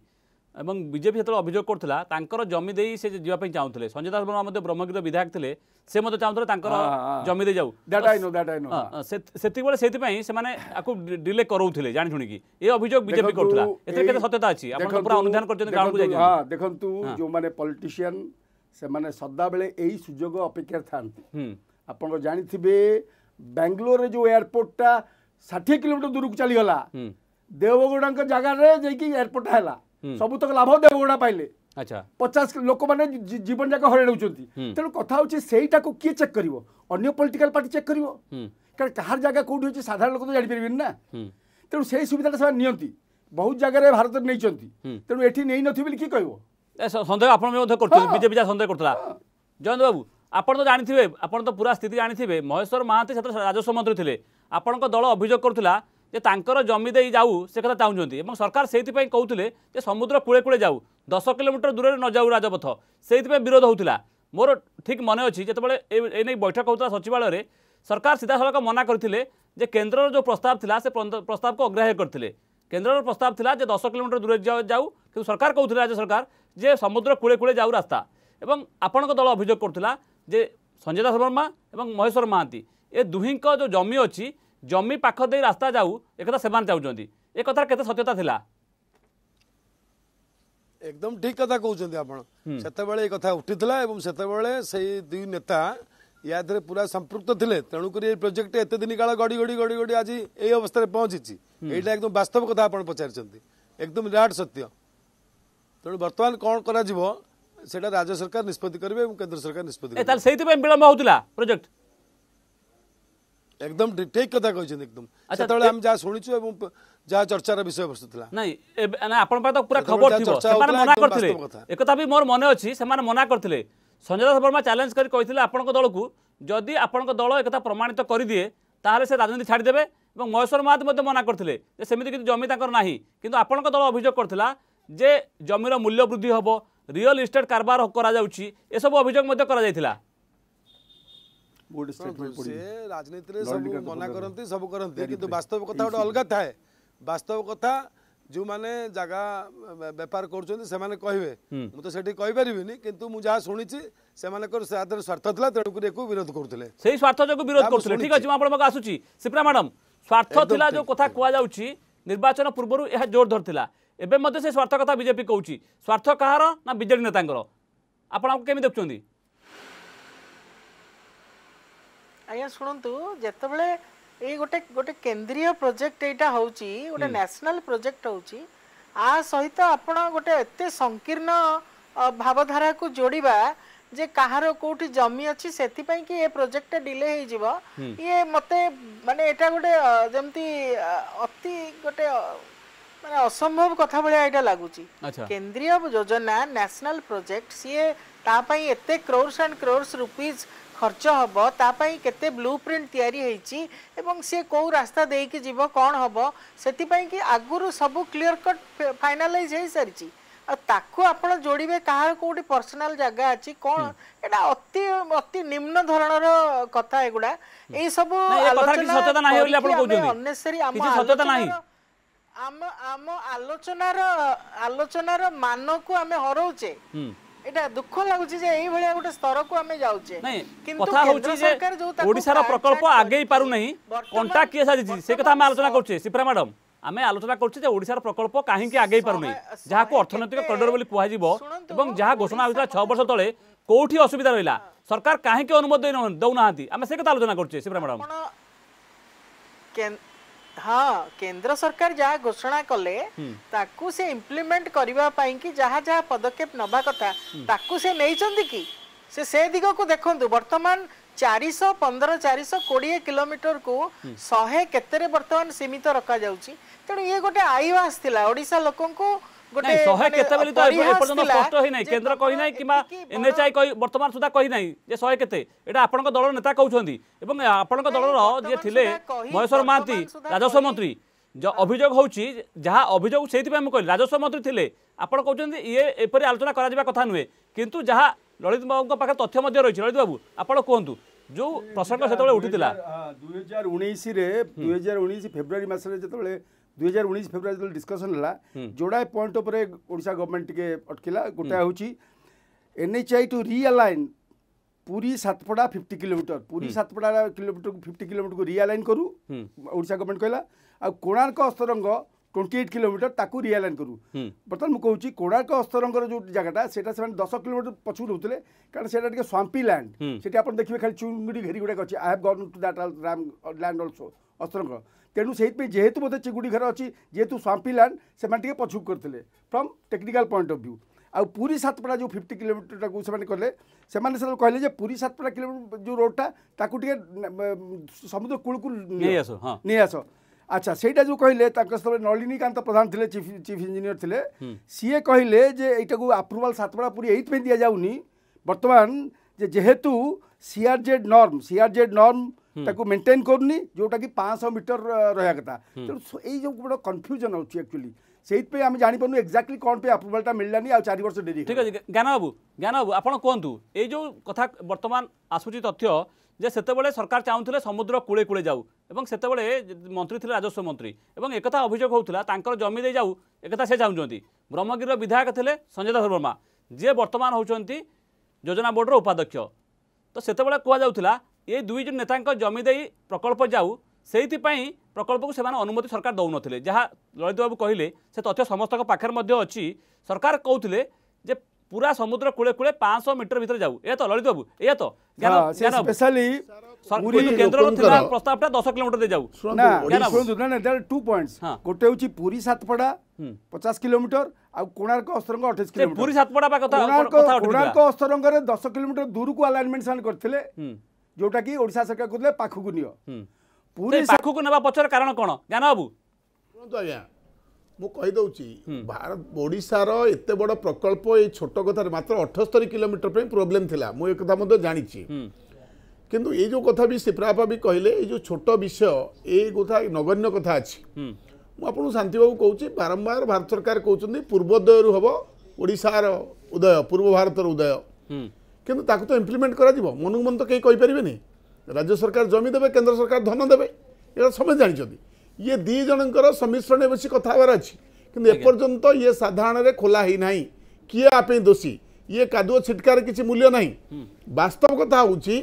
[SPEAKER 1] এবং বিজেপি সেতবে অভিযোগ করছিল তাঁর জমি দিয়ে সে যাওয়া চাহুলে সঞ্জয় দাস বর্মা ব্রহ্মগির বিধায়ক লে সে মধ্যে চাহুলে তাঁর জমি দিয়ে যাও সেতবে সেই সে ডিলে করৌলে জাশুণি কি এ অভিযোগ বিজেপি করছিল এতে কে সত্যতা আছে আপনার অনুধান করছেন দেখুন যে
[SPEAKER 3] মানে সে সেমানে সদাবেলে এই সুযোগ অপেক্ষার থাকে আপনার জাঁথিবে ব্যাঙ্গালোরে যে এয়ারপোর্টটা ষাঠিয়ে কিলোমিটার দূরক চালগলা দেওবগৌড়া জায়গায় যাই এয়ারপোর্টটা হলা ସବୁତକ ଲାଭ ଦେଓଗଡ଼ା ପାଇଲେ ପଚାଶ ଲୋକମାନେ ଜୀବନ ଯାକ ହରାଇ ନେଉଛନ୍ତି ତେଣୁ କଥା ହେଉଛି ସେଇଟାକୁ କିଏ ଚେକ୍ କରିବ ଅନ୍ୟ ପଲିଟିକାଲ ପାର୍ଟି ଚେକ୍ କରିବ କାରଣ କାହାର ଜାଗା କୋଉଠି ଅଛି ସାଧାରଣ ଲୋକ ତ ଜାଣିପାରିବେନି ନା ତେଣୁ ସେଇ ସୁବିଧାଟା ସେମାନେ ନିଅନ୍ତି ବହୁତ ଜାଗାରେ ଭାରତରେ ନେଇଛନ୍ତି ତେଣୁ ଏଠି ନେଇନଥିବେ ବୋଲି କିଏ କହିବ ସନ୍ଦେହ ଆପଣ ମଧ୍ୟ କରୁଥିଲେ
[SPEAKER 1] ବିଜେପି ଯାହା ସନ୍ଦେହ କରୁଥିଲା ଜୟନ୍ତ ବାବୁ ଆପଣ ତ ଜାଣିଥିବେ ଆପଣ ତ ପୁରା ସ୍ଥିତି ଜାଣିଥିବେ ମହେଶ୍ୱର ମହାନ୍ତି ସେତେବେଳେ ରାଜସ୍ୱ ମନ୍ତ୍ରୀ ଥିଲେ ଆପଣଙ୍କ ଦଳ ଅଭିଯୋଗ କରୁଥିଲା যে তাঁকর জমি দিয়ে যাও সে কথা চাহুন এবং সরকার সেইপাই কৌলে যে সমুদ্র কূলে কূলে যাও দশ কিলোমিটর দূরে ন যাও রাজপথ সেইপাই বিরোধ হোলা মোর ঠিক মনে অছি যেতবে এই নেই বৈঠক হোলা সচিবালয়ে সরকার সিধাসলখ মনা করে যে কেন্দ্রর যে প্রস্তাব লা সে প্রস্তাবক অগ্রাহ্য করে কেন্দ্রর প্রস্তাব লা যে দশ কিলোমিটর দূরে যাও কিন্তু সরকার কৌলে রাজ্য সরকার যে সমুদ্র কূলে কূলে যাও রাস্তা এবং আপনার দল অভিযোগ করুলা যে সঞ্জয় দাস বর্মা এবং মহেশ্বর মহান্তি এ দুহিঙ্ক যে জমি অছি ଜମି ପାଖ ଦେଇ ରାସ୍ତା ଯାଉ ଏକଥା ସେମାନେ ଚାହୁଁଛନ୍ତି ଏ କଥାର କେତେ ସତ୍ୟତା
[SPEAKER 2] ଥିଲା একদম ঠিক কথা কৌছেন আপনার সেতবে এই কথা উঠি এবং সেতবে সেই দুই নেতা ইয়াদে পুরা সম্পৃক্ত লে তেমকি এই প্রোজেক্ট এত দিন কাল গড়ি গড়ি গড়ি গড়ি আজ এই অবস্থায় পৌঁছিছি এইটা একদম বাস্তব কথা আপনার পচারিছেন একদম নিরাট সত্য তেমন বর্তমান কম করা সেটা রাজ্য সরকার নিষ্পতি করবে এবং কেন্দ্র সরকার নিষ্পতি করবে সেইপাই বিলম্ব হোলা প্রোজেক্ট একদম ডিটেইল কথা কইছেন একদম তাহলে আমরা যা শুনিছো এবং যা चर्चेর বিষয়বস্তু থিলা নাই এ
[SPEAKER 1] आपण পা তো পুরা খবর থিবো সে মানা কর থিলে
[SPEAKER 2] এক কথা বি মোর মনে আছে সে
[SPEAKER 1] মানা কর থিলে সঞ্জয় দাস বর্মা চ্যালেঞ্জ করি কই থিলা आपणক দলক যদি आपणক দল এক কথা প্রমাণিত করি দিয়ে তাহলে সে রাজണ്ടി ছাড়ি দেবে এবং মহেশ্বর মাথ মধ্য মানা কর থিলে সেমিত কি জমি তাকর নাহি কিন্তু आपणক দল অভিযোগ কর থিলা যে জমির মূল্য বৃদ্ধি হবো রিয়েল এস্টেট কারবার হকরা যাওচি এ সব অভিযোগ মধ্য করা যাই থিলা
[SPEAKER 2] राजनीति मना करते सब करते अलग थाए जो मैंने जगह बेपार करते मुझे कहीपरिनी कि जहाँ स्वार्थ थी तेणुक विरोध करते
[SPEAKER 1] स्वार्थ जो मैडम स्वार्थ थी जो कथ कौन निर्वाचन पूर्व यह जोर धरता एवं स्वार्थ कथा बजेपी कौच स्वार्थ कहार ना बजे नेता आपको कमी देखुंट
[SPEAKER 4] ଆଜ୍ଞା ଶୁଣନ୍ତୁ ଯେତେବେଳେ ଏଇ ଗୋଟେ ଗୋଟେ କେନ୍ଦ୍ରୀୟ ପ୍ରୋଜେକ୍ଟ ଏଇଟା ହେଉଛି ଗୋଟେ ନ୍ୟାସନାଲ୍ ପ୍ରୋଜେକ୍ଟ ହେଉଛି ଆ ସହିତ ଆପଣ ଗୋଟେ ଏତେ ସଂକୀର୍ଣ୍ଣ ଭାବଧାରାକୁ ଯୋଡ଼ିବା ଯେ କାହାର କୋଉଠି ଜମି ଅଛି ସେଥିପାଇଁ କି ଏ ପ୍ରୋଜେକ୍ଟଟା ଡିଲେ ହେଇଯିବ ଇଏ ମତେ ମାନେ ଏଇଟା ଗୋଟେ ଯେମିତି ଅତି ଗୋଟେ ମାନେ ଅସମ୍ଭବ କଥା ଭଳିଆ ଏଇଟା ଲାଗୁଛି କେନ୍ଦ୍ରୀୟ ଯୋଜନା ନ୍ୟାସନାଲ୍ ପ୍ରୋଜେକ୍ଟ ସିଏ ତା ପାଇଁ ଏତେ କ୍ରୋର୍ସ ଆଣ୍ଡ କ୍ରୋର୍ସ ରୁପିଜ୍ খরচ হব তাপাই কেতে ব্লু প্রিন্ট তৈরি হয়েছি এবং সে কেউ রাস্তা দিয়ে যাব কণ হব সেপাই কি আগর সবু ক্লিয়ার কট ফাইনালাইজ হয়ে সারিছি তাকু আপনার যোড়বে কাহার কোটি পর্সোনাল জায়গা আছে কোন এটা অতি অতি নিম্ন ধরনের কথা এগুলা এই সব আলোচনা সত্যতা নাই আম আম আলোচনার আলোচনার মানকু আমি হরৌছে এটা দুঃখ লাগুছি যে এইভাবে গোটে স্তরকু আমি যাউছে কথা হচ্ছে যে ওড়িশার প্রকল্প
[SPEAKER 1] আগেই পারু নাই কন্টাক্ট কিয়ে সাজিছি সে কথা আমি আলোচনা করছি সিপ্রা ম্যাডাম আমি আলোচনা করছি যে ওড়িশার প্রকল্প কাহিকি আগেই পারু নাই যা অর্থনৈতিক করিডর বলে কুহযিব এবং যা ঘোষণা হয়েছিল ছ বর্ষ তলে কোটি অসুবিধা রহিলা সরকার কাহিকি অনুমতি দেউ না আমি সে কথা আলোচনা করছি সিপ্রা ম্যাডাম
[SPEAKER 4] ହଁ କେନ୍ଦ୍ର ସରକାର ଯାହା ଘୋଷଣା କଲେ ତାକୁ ସେ ଇମ୍ପ୍ଲିମେଣ୍ଟ କରିବା ପାଇଁ କି ଯାହା ଯାହା ପଦକ୍ଷେପ ନବା କଥା ତାକୁ ସେ ନେଇଛନ୍ତି କି ସେ ସେ ଦିଗକୁ ଦେଖନ୍ତୁ ବର୍ତ୍ତମାନ ଚାରିଶହ ପନ୍ଦର ଚାରିଶହ କୋଡ଼ିଏ କିଲୋମିଟରକୁ ଶହେ କେତେରେ ବର୍ତ୍ତମାନ ସୀମିତ ରଖାଯାଉଛି ତେଣୁ ଇଏ ଗୋଟେ ଆଇୱାସ ଆସିଥିଲା ଓଡ଼ିଶା ଲୋକଙ୍କୁ
[SPEAKER 1] ବର୍ତ୍ତମାନ ସୁଦ୍ଧା କହି ନାହିଁ ଯେ ଶହେ କେତେ ଏଟା ଆପଣଙ୍କ ଦଳର ନେତା କହୁଛନ୍ତି ଏବଂ ଆପଣଙ୍କ ଦଳର ଯିଏ ଥିଲେ ମହେଶ୍ୱର ମହାନ୍ତି ରାଜସ୍ୱ ମନ୍ତ୍ରୀ ଅଭିଯୋଗ ହେଉଛି ଯାହା ଅଭିଯୋଗ ସେଇଥିପାଇଁ ମୁଁ କହିଲି ରାଜସ୍ୱ ମନ୍ତ୍ରୀ ଥିଲେ ଆପଣ କହୁଛନ୍ତି ଇଏ ଏପରି ଆଲୋଚନା କରାଯିବା କଥା ନୁହେଁ କିନ୍ତୁ ଯାହା
[SPEAKER 3] ଲଳିତ ବାବୁଙ୍କ ପାଖରେ ତଥ୍ୟ ମଧ୍ୟ ରହିଛି ଲଳିତ ବାବୁ ଆପଣ କୁହନ୍ତୁ
[SPEAKER 1] ଯେଉଁ ପ୍ରସଙ୍ଗ ସେତେବେଳେ ଉଠିଥିଲା
[SPEAKER 3] ଦୁଇ ହଜାର ଉଣେଇଶରେ ଦୁଇ ହଜାର ଉଣେଇଶ ଫେବୃଆରୀ ମାସରେ ଯେତେବେଳେ ଦୁଇ ହଜାର ଉଣେଇଶ ଫେବୃଆରୀ ଯେତେବେଳେ ଡିସ୍କସନ୍ ହେଲା ଯୋଡ଼ାଏ ପଏଣ୍ଟ ଉପରେ ଓଡ଼ିଶା ଗଭର୍ଣ୍ଣମେଣ୍ଟ ଟିକେ ଅଟକିଲା ଗୋଟାଏ ହେଉଛି NHAI to realign Puri Satapada fifty kilometre Puri Satapada କିଲୋମିଟରକୁ ଫିଫ୍ଟି କିଲୋମିଟରକୁ ରିଆଲାଇନ୍ କରୁ ଓଡ଼ିଶା ଗଭର୍ଣ୍ଣମେଣ୍ଟ କହିଲା ଆଉ Konark Astaranga twenty eight kilometre ତାକୁ ରିଆଲାଇନ୍ କରୁ ବର୍ତ୍ତମାନ ମୁଁ କହୁଛି କୋଣାର୍କ ଅସ୍ତରଙ୍ଗର ଯେଉଁ ଜାଗାଟା ସେଇଟା ସେମାନେ ଦଶ କିଲୋମିଟର ପଛକୁ ରହୁଥିଲେ କାରଣ ସେଇଟା ଟିକେ ସ୍ୱାମ୍ପି ଲ୍ୟାଣ୍ଡ ସେଠି ଆପଣ ଦେଖିବେ ଖାଲି ଚୁଙ୍ଗୁଡ଼ି ଘେରି ଗୁଡ଼ାକ ଅଛି I have gone to that land also Astaranga तेणु से जेहेतु मत चिगुड़ी घर अच्छी जेहतु स्वांपी लैंड से पछुक करते from technical point of view आउ पुरी सतपड़ा जो फिफ्टी कोमीटर को कले से कहले पुरी सतपड़ा किलोमीटर जो रोडटा टे समुद्र कूल को नहीं आस अच्छा से जो कहले नलिनीकांत प्रधान थे चीफ चीफ इंजीनियर थे सीए कहले यू आप्रुवाल सतपड़ा पूरी यही दि जाऊनी बर्तमान जेहेतु सीआरजेड नर्म सीआरजेड नर्म ତାକୁ ମେଣ୍ଟେନ୍ କରୁନି ଯେଉଁଟାକି ପାଞ୍ଚଶହ ମିଟର ରହିବା କଥା ତେଣୁ ଏଇ ଯେଉଁ ଗୋଟେ କନଫ୍ୟୁଜନ୍ ହେଉଛି ଆକ୍ଚୁଆଲି ସେଇଥିପାଇଁ ଆମେ ଜାଣିପାରୁନୁ ଏକ୍ଜାକ୍ଟଲି କ'ଣ ପାଇଁ ଆପ୍ରୁଭାଲଟା ମିଳିଲାନି ଆଉ ଚାରି ବର୍ଷ ଡେରି ଠିକ୍ ଅଛି ଜ୍ଞାନ ବାବୁ
[SPEAKER 1] ଜ୍ଞାନ ବାବୁ ଆପଣ କୁହନ୍ତୁ ଏଇ ଯେଉଁ କଥା ବର୍ତ୍ତମାନ ଆସୁଛି ତଥ୍ୟ ଯେ ସେତେବେଳେ ସରକାର ଚାହୁଁଥିଲେ ସମୁଦ୍ର କୂଳେ କୂଳେ ଯାଉ ଏବଂ ସେତେବେଳେ ମନ୍ତ୍ରୀ ଥିଲେ ରାଜସ୍ୱ ମନ୍ତ୍ରୀ ଏବଂ ଏକଥା ଅଭିଯୋଗ ହେଉଥିଲା ତାଙ୍କର ଜମି ଦେଇ ଯାଉ ଏକଥା ସେ ଚାହୁଁଛନ୍ତି ବ୍ରହ୍ମଗିରିର ବିଧାୟକ ଥିଲେ ସଞ୍ଜୟ ଦାସ ବର୍ମା ଯିଏ ବର୍ତ୍ତମାନ ହେଉଛନ୍ତି ଯୋଜନା ବୋର୍ଡ଼ର ଉପାଧ୍ୟକ୍ଷ ତ ସେତେବେଳେ କୁହାଯାଉଥିଲା ଏ ଦୁଇ ଜଣ ନେତାଙ୍କ ଜମି ଦେଇ ପ୍ରକଳ୍ପ ଯାଉ ସେଇଥିପାଇଁ ପ୍ରକଳ୍ପକୁ ସେମାନେ ଅନୁମତି ସରକାର ଦେଉନଥିଲେ ଯାହା ଲଳିତ ବାବୁ କହିଲେ ସେ ତଥ୍ୟ ସମସ୍ତଙ୍କ ପାଖରେ ମଧ୍ୟ ଅଛି ସରକାର କହୁଥିଲେ ଯେ ପୁରା ସମୁଦ୍ର କୂଳେ କୂଳେ ପାଞ୍ଚଶହ ମିଟର ଭିତରେ ଯାଉ ଏହା ତ ଲଳିତ ବାବୁ ଏହା ତ ପ୍ରସ୍ତାବଟା ଦଶ କିଲୋମିଟର ଦେଇ ଯାଉ
[SPEAKER 3] ଟୁ ପଏଣ୍ଟ ଗୋଟେ ହେଉଛି ପୁରୀ ସାତପଡ଼ା ପଚାଶ କିଲୋମିଟର ଆଉ କୋଣାର୍କ ଅସ୍ତ୍ରଙ୍ଗ ଅଠେଇଶ କିଲୋମିଟର ପୁରୀ ସାତପଡ଼ା କୋଣାର୍କ ଅସ୍ତ୍ରଙ୍ଗରେ ଦଶ କିଲୋମିଟର ଦୂରକୁ ଆଲାଇନମେଣ୍ଟ ସେମାନେ କରିଥିଲେ ଯେଉଁଟାକି ଓଡ଼ିଶା ସରକାର କହୁଥିଲେ ପାଖକୁ ନିଅ ପୁରୀ
[SPEAKER 1] ପାଖକୁ ନେବା ପଛରେ କାରଣ କ'ଣ ଜ୍ଞାନ ବାବୁ
[SPEAKER 5] ଶୁଣନ୍ତୁ ଆଜ୍ଞା ମୁଁ କହିଦେଉଛି ଭାରତ ଓଡ଼ିଶାର ଏତେ ବଡ଼ ପ୍ରକଳ୍ପ ଏଇ ଛୋଟ କଥାରେ ମାତ୍ର ଅଠସ୍ତରୀ କିଲୋମିଟର ପାଇଁ ପ୍ରୋବ୍ଲେମ୍ ଥିଲା ମୁଁ ଏ କଥା ମଧ୍ୟ ଜାଣିଛି କିନ୍ତୁ ଏଇ ଯେଉଁ କଥା ବି ସିପ୍ରାପା ବି କହିଲେ ଏଇ ଯେଉଁ ଛୋଟ ବିଷୟ ଏଇ କଥା ନଗଣ୍ୟ କଥା ଅଛି ମୁଁ ଆପଣଙ୍କୁ ଶାନ୍ତିବାବୁ କହୁଛି ବାରମ୍ବାର ଭାରତ ସରକାର କହୁଛନ୍ତି ପୂର୍ବୋଦୟରୁ ହେବ ଓଡ଼ିଶାର ଉଦୟ ପୂର୍ବ ଭାରତର ଉଦୟ কিন্তু তাকে তো ইমপ্লিমেন্ট করা যাব মনুক মন তো কেউ কইপারে রাজ্য সরকার জমি দেবে কেন্দ্র সরকার ধন দেবে এটা সময় জাঁচান ইয়ে দুই জনকর সমিশ্রণে বেশি কথা হবার আছে কিন্তু এপর্যন্ত ইয়ে সাধারণের খোলা হয়ে না কি আপনি দোষী ইয়ে কাদুଅ ছিটকার কিছু মূল্য না বাস্তব কথা হচ্ছে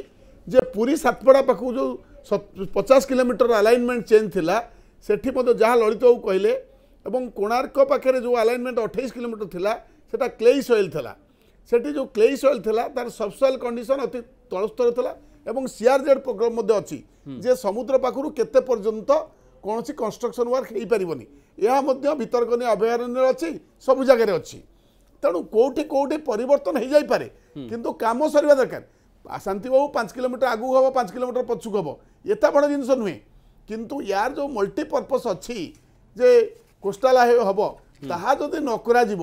[SPEAKER 5] যে পুরী সাতপড়া পাখ যে পচাশ কিলোমিটর আলাইনমেন্ট চেঞ্জ লা সেটি মধ্যে যা ললিত বাবু কহিলেন এবং কোণার্ক পাখে যে আলাইনমেন্ট অঠাইশ কিলোমিটর লা সেটা ক্লেই সয়েল লা সেটি ଯେଉଁ କ୍ଲେ ସଏଲ୍ ଥିଲା ତାର ସବସଏଲ୍ କଣ୍ଡିସନ୍ ଅତି ତଳସ୍ତର ଥିଲା ଏବଂ ସିଆର୍ଜେଡ୍ ପ୍ରୋଗ୍ରାମ୍ ମଧ୍ୟ ଅଛି ଯେ ସମୁଦ୍ର ପାଖରୁ କେତେ ପର୍ଯ୍ୟନ୍ତ କୌଣସି କନଷ୍ଟ୍ରକ୍ସନ୍ ୱାର୍କ ହେଇପାରିବନି ଏହା ମଧ୍ୟ ବିତର୍କନୀୟ ଅଭୟାରଣ୍ୟରେ ଅଛି ସବୁ ଜାଗାରେ ଅଛି ତେଣୁ କେଉଁଠି କେଉଁଠି ପରିବର୍ତ୍ତନ ହେଇଯାଇପାରେ କିନ୍ତୁ କାମ ସରିବା ଦରକାର ଶାନ୍ତିବାବୁ ପାଞ୍ଚ କିଲୋମିଟର ଆଗକୁ ହେବ ପାଞ୍ଚ କିଲୋମିଟର ପଛକୁ ହେବ ଏତେ ବଡ଼ ଜିନିଷ ନୁହେଁ କିନ୍ତୁ ୟାର ଯେଉଁ ମଲ୍ଟିପର୍ପସ୍ ଅଛି ଯେ କୋଷ୍ଟାଲା ହେବ ତାହା ଯଦି ନ କରାଯିବ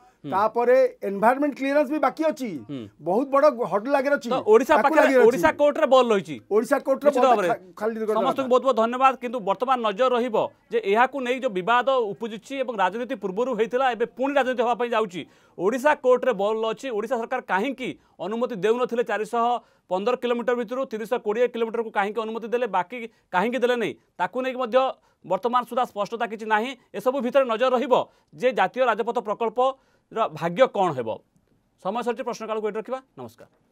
[SPEAKER 3] ତାପରେ ଏନଭାଇରମେଣ୍ଟ କ୍ଲିୟରାନ୍ସ ବି ବାକି ଅଛି ବହୁତ ବଡ ହଡଲ ଆଗରେ ଅଛି ଓଡିଶା ପାଖରେ ଓଡିଶା
[SPEAKER 1] କୋର୍ଟରେ ବଲ୍ ରହିଛି
[SPEAKER 3] ଓଡିଶା କୋର୍ଟରେ ସମସ୍ତଙ୍କୁ
[SPEAKER 1] ବହୁତ ବହୁତ ଧନ୍ୟବାଦ କିନ୍ତୁ ବର୍ତ୍ତମାନ ନଜର ରହିବ ଯେ ଏହାକୁ ନେଇ ଯେଉଁ ବିବାଦ ଉପୁଜୁଛି ଏବଂ ରାଜନୀତି ପୂର୍ବରୁ ହୋଇଥିଲା ଏବେ ପୁଣି ରାଜନୀତି ହେବା ପାଇଁ ଯାଉଛି ଓଡ଼ିଶା କୋର୍ଟରେ ବଲ୍ ଅଛି ଓଡ଼ିଶା ସରକାର କାହିଁକି ଅନୁମତି ଦେଉନଥିଲେ ଚାରିଶହ ପନ୍ଦର କିଲୋମିଟର ଭିତରୁ ତିନିଶହ କୋଡ଼ିଏ କିଲୋମିଟରକୁ କାହିଁକି ଅନୁମତି ଦେଲେ ବାକି କାହିଁକି ଦେଲେ ନାହିଁ ତାକୁ ନେଇକି ମଧ୍ୟ ବର୍ତ୍ତମାନ ସୁଦ୍ଧା ସ୍ପଷ୍ଟତା କିଛି ନାହିଁ ଏସବୁ ଭିତରେ ନଜର ରହିବ ଯେ ଜାତୀୟ ରାଜପଥ ପ୍ରକଳ୍ପ ଭାଗ୍ୟ କ'ଣ ହେବ ସମୟ ସରିଛି ପ୍ରଶ୍ନକାଳକୁ ଏଠି ରଖିବା ନମସ୍କାର